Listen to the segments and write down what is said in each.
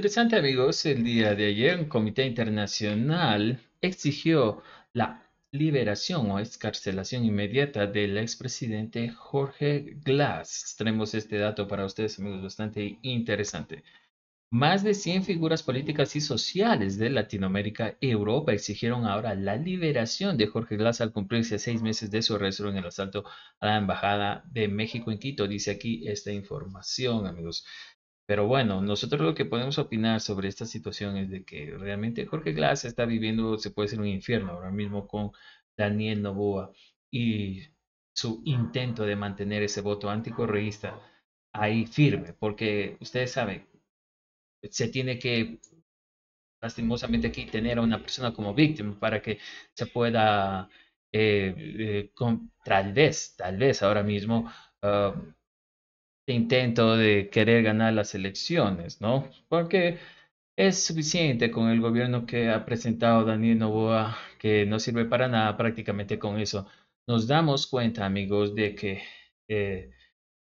Interesante amigos, el día de ayer un comité internacional exigió la liberación o excarcelación inmediata del expresidente Jorge Glass. Tenemos este dato para ustedes amigos, bastante interesante. Más de 100 figuras políticas y sociales de Latinoamérica y Europa exigieron ahora la liberación de Jorge Glass al cumplirse seis meses de su arresto en el asalto a la Embajada de México en Quito. Dice aquí esta información, amigos. Pero bueno, nosotros lo que podemos opinar sobre esta situación es de que realmente Jorge Glass está viviendo, se puede decir, un infierno ahora mismo con Daniel Novoa y su intento de mantener ese voto anticorreísta ahí firme, porque ustedes saben, se tiene que lastimosamente aquí tener a una persona como víctima para que se pueda eh, eh, tal vez, tal vez ahora mismo ah, intento de querer ganar las elecciones, ¿no? Porque es suficiente con el gobierno que ha presentado Daniel Novoa, que no sirve para nada prácticamente con eso. Nos damos cuenta, amigos, de que eh,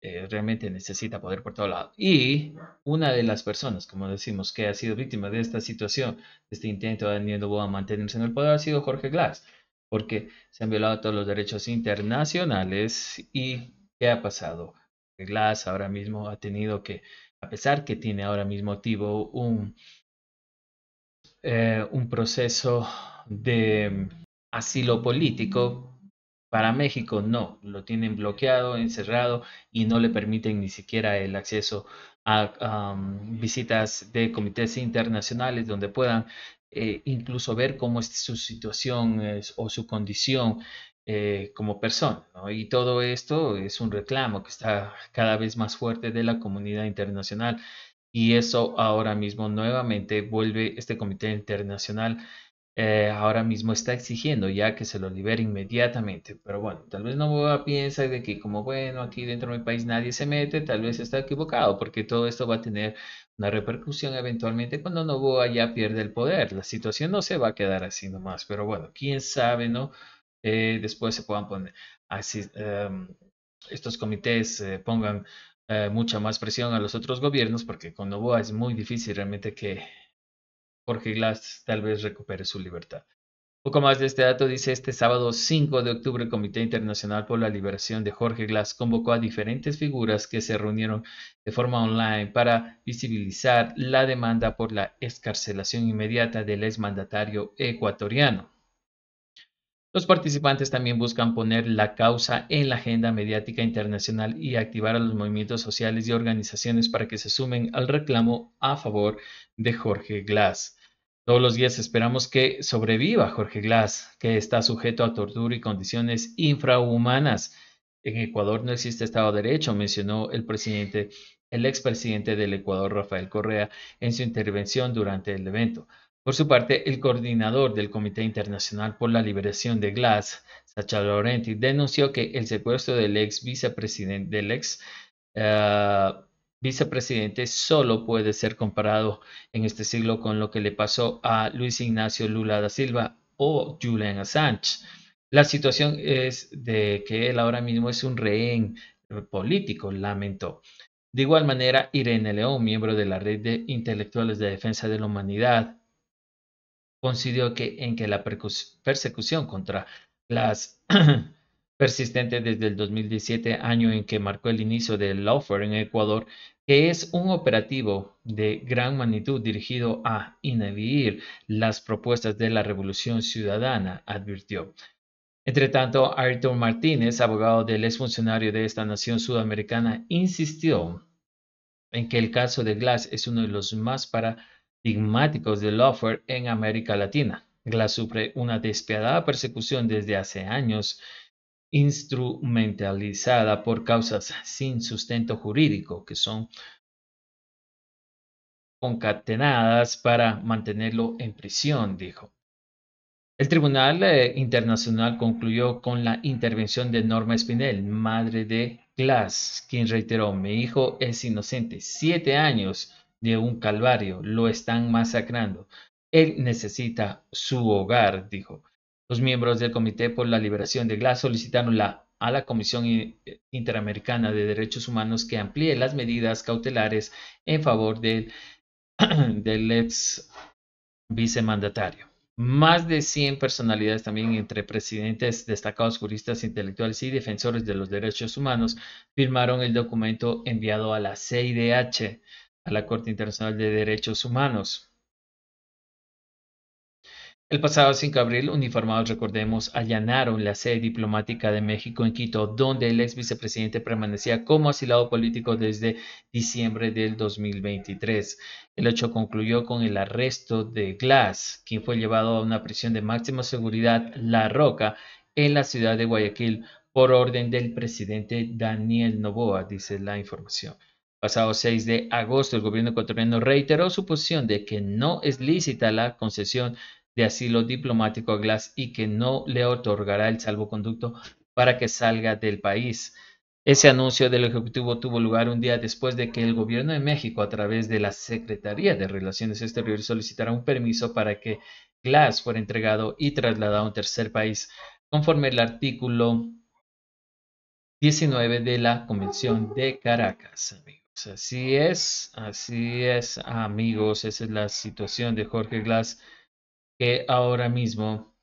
eh, realmente necesita poder por todo lado. Y una de las personas, como decimos, que ha sido víctima de esta situación, de este intento de Daniel Novoa mantenerse en el poder, ha sido Jorge Glass, porque se han violado todos los derechos internacionales. ¿Y qué ha pasado? Glass ahora mismo ha tenido que, a pesar que tiene ahora mismo activo un, eh, un proceso de asilo político, para México no, lo tienen bloqueado, encerrado y no le permiten ni siquiera el acceso a visitas de comités internacionales donde puedan eh, incluso ver cómo es su situación o su condición eh, como persona. ¿no? Y todo esto es un reclamo que está cada vez más fuerte de la comunidad internacional. Y eso ahora mismo nuevamente vuelve este comité internacional. Eh, ahora mismo está exigiendo ya que se lo libere inmediatamente. Pero bueno, tal vez no piensa de que como bueno, aquí dentro de mi país nadie se mete, tal vez está equivocado, porque todo esto va a tener una repercusión eventualmente cuando Novoa ya pierde el poder. La situación no se va a quedar así nomás, pero bueno, quién sabe, ¿no? Eh, después se puedan poner, así, ah, em, estos comités eh, pongan eh, mucha más presión a los otros gobiernos, porque con Novoa es muy difícil realmente que Jorge Glass tal vez recupere su libertad. poco más de este dato dice, este sábado 5 de octubre el Comité Internacional por la Liberación de Jorge Glass convocó a diferentes figuras que se reunieron de forma online para visibilizar la demanda por la escarcelación inmediata del exmandatario ecuatoriano. Los participantes también buscan poner la causa en la agenda mediática internacional y activar a los movimientos sociales y organizaciones para que se sumen al reclamo a favor de Jorge Glass. Todos los días esperamos que sobreviva Jorge Glass, que está sujeto a tortura y condiciones infrahumanas. En Ecuador no existe Estado de Derecho, mencionó el presidente, el expresidente del Ecuador, Rafael Correa, en su intervención durante el evento. Por su parte, el coordinador del Comité Internacional por la Liberación de Glass, Sacha Laurenti, denunció que el secuestro del ex vicepresidente, del ex, ah, vicepresidente solo puede ser comparado en este siglo con lo que le pasó a Luis Ignacio Lula da Silva o Julian Assange. La situación es de que él ahora mismo es un rehén político, lamentó. De igual manera, Irene León, miembro de la Red de Intelectuales de Defensa de la Humanidad, coincidió que, en que la persecución contra las persistente desde el 2017, año en que marcó el inicio del Lawfare en Ecuador, que es un operativo de gran magnitud dirigido a inhibir las propuestas de la revolución ciudadana, advirtió. Entretanto, tanto, Ayrton Martínez, abogado del exfuncionario de esta nación sudamericana, insistió en que el caso de Glass es uno de los más para de Loeffler en América Latina. Glass sufre una despiadada persecución desde hace años, instrumentalizada por causas sin sustento jurídico que son concatenadas para mantenerlo en prisión, dijo. El Tribunal eh, Internacional concluyó con la intervención de Norma Espinel, madre de Glass, quien reiteró, mi hijo es inocente, siete años de un calvario, lo están masacrando. Él necesita su hogar, dijo. Los miembros del Comité por la Liberación de Glass solicitaron la, a la Comisión eh, Interamericana de Derechos Humanos que amplíe las medidas cautelares en favor del, del ex vicemandatario. Más de 100 personalidades también entre presidentes, destacados juristas intelectuales y defensores de los derechos humanos firmaron el documento enviado a la CIDH a la Corte Internacional de Derechos Humanos. El pasado 5 de abril, uniformados, recordemos, allanaron la sede diplomática de México en Quito, donde el ex vicepresidente permanecía como asilado político desde diciembre del 2023. El hecho concluyó con el arresto de Glass, quien fue llevado a una prisión de máxima seguridad, La Roca, en la ciudad de Guayaquil, por orden del presidente Daniel Novoa, dice la información. Pasado 6 de agosto, el gobierno ecuatoriano reiteró su posición de que no es lícita la concesión de asilo diplomático a Glass y que no le otorgará el salvoconducto para que salga del país. Ese anuncio del Ejecutivo tuvo lugar un día después de que el Gobierno de México, a través de la Secretaría de Relaciones Exteriores, solicitara un permiso para que Glass fuera entregado y trasladado a un tercer país, conforme el artículo 19 de la Convención de Caracas así es, así es, amigos. Esa es la situación de Jorge Glass, que ahora mismo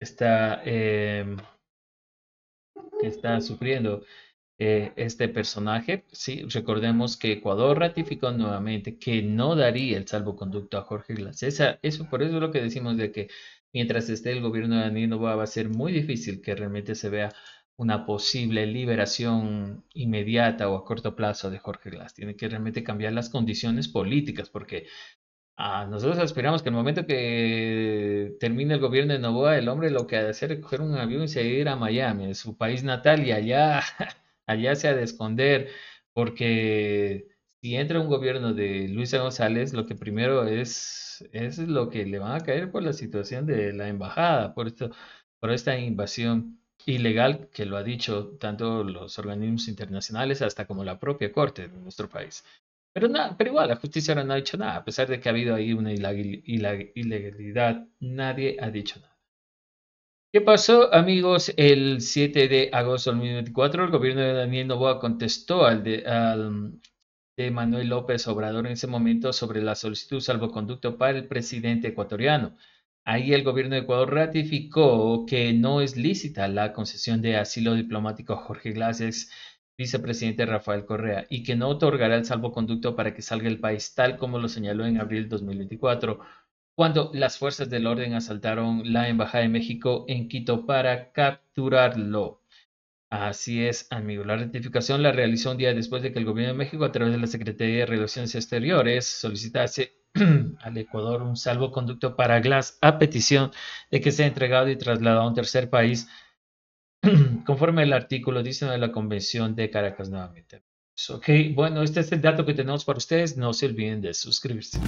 está, eh, está sufriendo eh, este personaje. Sí, recordemos que Ecuador ratificó nuevamente que no daría el salvoconducto a Jorge Glass. Esa, eso por eso es lo que decimos de que mientras esté el gobierno de Danilo va a ser muy difícil que realmente se vea una posible liberación inmediata o a corto plazo de Jorge Glass. Tiene que realmente cambiar las condiciones políticas porque a ah, nosotros aspiramos que el momento que termine el gobierno de Novoa, el hombre lo que ha de hacer es coger un avión y seguir ir a Miami, en su país natal, y allá, allá se ha de esconder porque si entra un gobierno de Luisa González, lo que primero es, es lo que le va a caer por la situación de la embajada, por, esto, por esta invasión ilegal que lo ha dicho tanto los organismos internacionales hasta como la propia Corte de nuestro país. Pero, nada, pero igual, la justicia no ha dicho nada, a pesar de que ha habido ahí una ilegalidad, nadie ha dicho nada. ¿Qué pasó, amigos? El 7 de agosto de 2024, el gobierno de Daniel Novoa contestó al de, al de Manuel López Obrador en ese momento sobre la solicitud salvoconducto para el presidente ecuatoriano. Ahí el gobierno de Ecuador ratificó que no es lícita la concesión de asilo diplomático a Jorge Glases, vicepresidente Rafael Correa, y que no otorgará el salvoconducto para que salga el país, tal como lo señaló en abril de 2024, cuando las fuerzas del orden asaltaron la Embajada de México en Quito para capturarlo. Así es, amigo. La ratificación la realizó un día después de que el gobierno de México, a través de la Secretaría de Relaciones Exteriores, solicitase al Ecuador un salvoconducto para Glass a petición de que sea entregado y trasladado a un tercer país conforme al artículo 19 de la Convención de Caracas nuevamente. Ok, bueno, este es el dato que tenemos para ustedes. No se olviden de suscribirse.